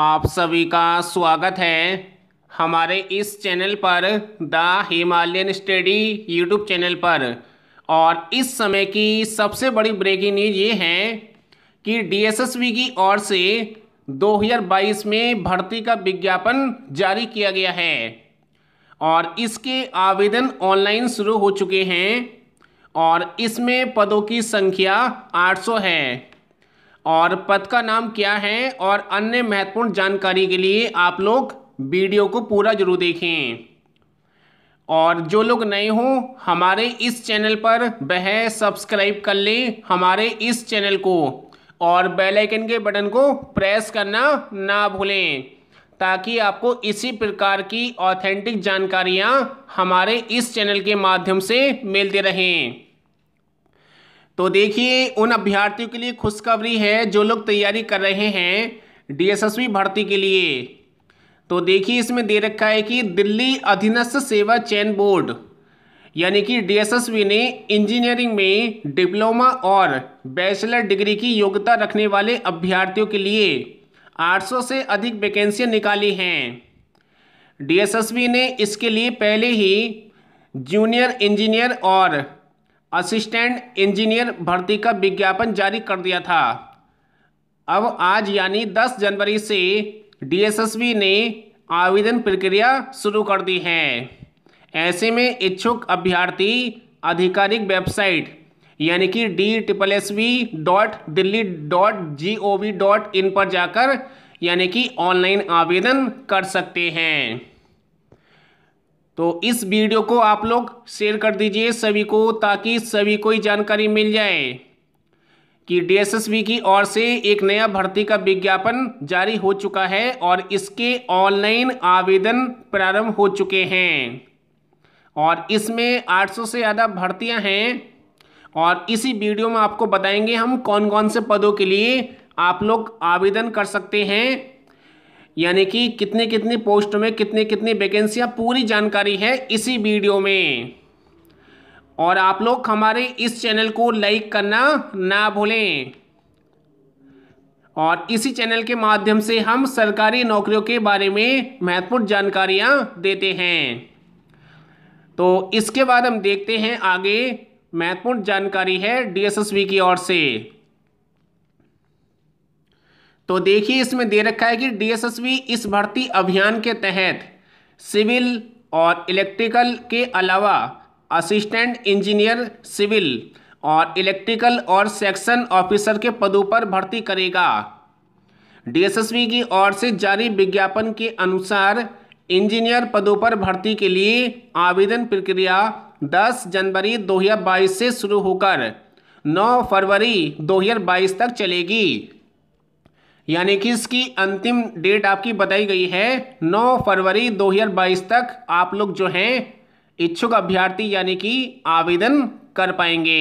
आप सभी का स्वागत है हमारे इस चैनल पर the Himalayan study YouTube channel पर और इस समय की सबसे बड़ी ब्रेकिंग न्यूज ये है कि डीएसएसबी की ओर से 2022 में भर्ती का विज्ञापन जारी किया गया है और इसके आवेदन ऑनलाइन शुरू हो चुके हैं और इसमें पदों की संख्या 800 है और पथ का नाम क्या है और अन्य महत्वपूर्ण जानकारी के लिए आप लोग वीडियो को पूरा जरूर देखें और जो लोग नए हों हमारे इस चैनल पर वह सब्सक्राइब कर लें हमारे इस चैनल को और बेल आइकन के बटन को प्रेस करना ना भूलें ताकि आपको इसी प्रकार की ऑथेंटिक जानकारियां हमारे इस चैनल के माध्यम से मिलती रहें तो देखिए उन अभ्यर्थियों के लिए खुशखबरी है जो लोग तैयारी कर रहे हैं डीएसएसवी भर्ती के लिए तो देखिए इसमें दे रखा है कि दिल्ली अधीनस्थ सेवा चयन बोर्ड यानी कि डीएसएसवी ने इंजीनियरिंग में डिप्लोमा और बैचलर डिग्री की योग्यता रखने वाले अभ्यर्थियों के लिए 800 से अधिक वैकेंसियाँ निकाली हैं डीएसएसवी ने इसके लिए पहले ही जूनियर इंजीनियर और असिस्टेंट इंजीनियर भर्ती का विज्ञापन जारी कर दिया था अब आज यानी 10 जनवरी से डीएसएसबी ने आवेदन प्रक्रिया शुरू कर दी है ऐसे में इच्छुक अभ्यर्थी आधिकारिक वेबसाइट यानी कि D triple S V dot Delhi dot G O V dot in पर जाकर यानी कि ऑनलाइन आवेदन कर सकते हैं तो इस वीडियो को आप लोग शेयर कर दीजिए सभी को ताकि सभी को ही जानकारी मिल जाए कि डीएसएसबी की ओर से एक नया भर्ती का विज्ञापन जारी हो चुका है और इसके ऑनलाइन आवेदन प्रारंभ हो चुके हैं और इसमें 800 से ज़्यादा भर्तियां हैं और इसी वीडियो में आपको बताएंगे हम कौन कौन से पदों के लिए आप लोग आवेदन कर सकते हैं यानी कि कितने कितनी पोस्ट में कितने कितनी वैकेंसियाँ पूरी जानकारी है इसी वीडियो में और आप लोग हमारे इस चैनल को लाइक करना ना भूलें और इसी चैनल के माध्यम से हम सरकारी नौकरियों के बारे में महत्वपूर्ण जानकारियाँ देते हैं तो इसके बाद हम देखते हैं आगे महत्वपूर्ण जानकारी है डीएसएसवी की ओर से तो देखिए इसमें दे रखा है कि डीएसएसबी इस भर्ती अभियान के तहत सिविल और इलेक्ट्रिकल के अलावा असिस्टेंट इंजीनियर सिविल और इलेक्ट्रिकल और सेक्शन ऑफिसर के पदों पर भर्ती करेगा डीएसएसबी की ओर से जारी विज्ञापन के अनुसार इंजीनियर पदों पर भर्ती के लिए आवेदन प्रक्रिया 10 जनवरी 2022 से शुरू होकर 9 फरवरी 2022 तक चलेगी यानी कि इसकी अंतिम डेट आपकी बताई गई है 9 फरवरी 2022 तक आप लोग जो हैं इच्छुक अभ्यर्थी यानी कि आवेदन कर पाएंगे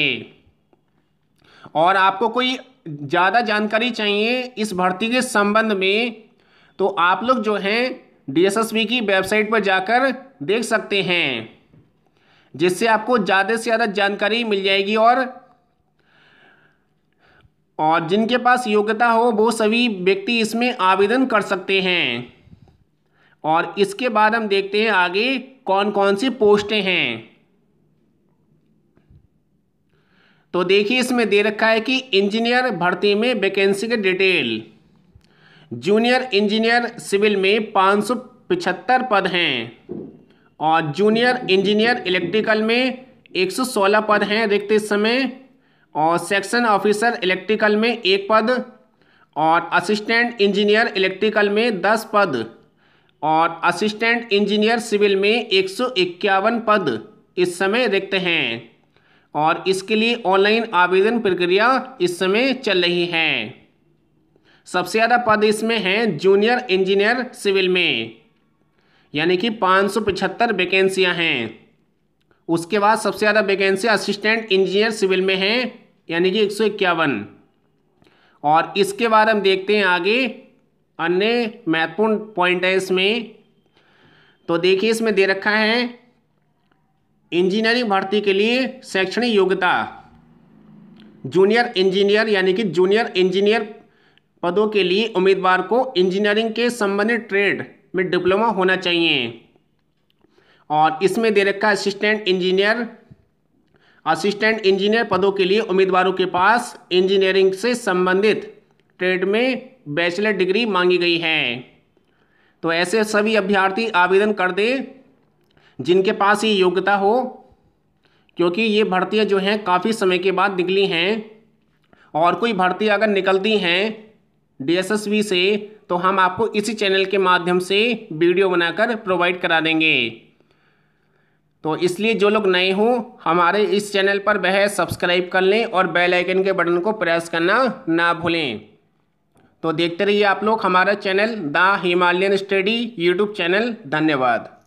और आपको कोई ज़्यादा जानकारी चाहिए इस भर्ती के संबंध में तो आप लोग जो हैं डीएसएसबी की वेबसाइट पर जाकर देख सकते हैं जिससे आपको ज़्यादा से ज़्यादा जानकारी मिल जाएगी और और जिनके पास योग्यता हो वो सभी व्यक्ति इसमें आवेदन कर सकते हैं और इसके बाद हम देखते हैं आगे कौन कौन सी पोस्टें हैं तो देखिए इसमें दे रखा है कि इंजीनियर भर्ती में वैकेंसी के डिटेल जूनियर इंजीनियर सिविल में पाँच सौ पिछहत्तर पद हैं और जूनियर इंजीनियर इलेक्ट्रिकल में एक सौ सोलह पद हैं रिक्त इस समय और सेक्शन ऑफिसर इलेक्ट्रिकल में एक पद और असिस्टेंट इंजीनियर इलेक्ट्रिकल में दस पद और असिस्टेंट इंजीनियर सिविल में एक सौ इक्यावन पद इस समय रिक्त हैं और इसके लिए ऑनलाइन आवेदन प्रक्रिया इस समय चल रही है सबसे ज़्यादा पद इसमें हैं जूनियर इंजीनियर सिविल में यानी कि पाँच सौ पचहत्तर वैकेंसियाँ हैं उसके बाद सबसे ज़्यादा वैकेंसी असिस्टेंट इंजीनियर सिविल में हैं यानी कि एक और इसके बाद हम देखते हैं आगे अन्य महत्वपूर्ण पॉइंट है इसमें तो देखिए इसमें दे रखा है इंजीनियरिंग भर्ती के लिए शैक्षणिक योग्यता जूनियर इंजीनियर यानी कि जूनियर इंजीनियर पदों के लिए उम्मीदवार को इंजीनियरिंग के संबंधित ट्रेड में डिप्लोमा होना चाहिए और इसमें दे रखा है असिस्टेंट इंजीनियर असिस्टेंट इंजीनियर पदों के लिए उम्मीदवारों के पास इंजीनियरिंग से संबंधित ट्रेड में बैचलर डिग्री मांगी गई है तो ऐसे सभी अभ्यर्थी आवेदन कर दें जिनके पास ये योग्यता हो क्योंकि ये भर्तियाँ जो हैं काफ़ी समय के बाद निकली हैं और कोई भर्ती अगर निकलती हैं डीएसएसबी से तो हम आपको इसी चैनल के माध्यम से वीडियो बनाकर प्रोवाइड करा देंगे तो इसलिए जो लोग नए हों हमारे इस चैनल पर वह सब्सक्राइब कर लें और बेल आइकन के बटन को प्रेस करना ना भूलें तो देखते रहिए आप लोग हमारा channel the Himalayan study YouTube channel धन्यवाद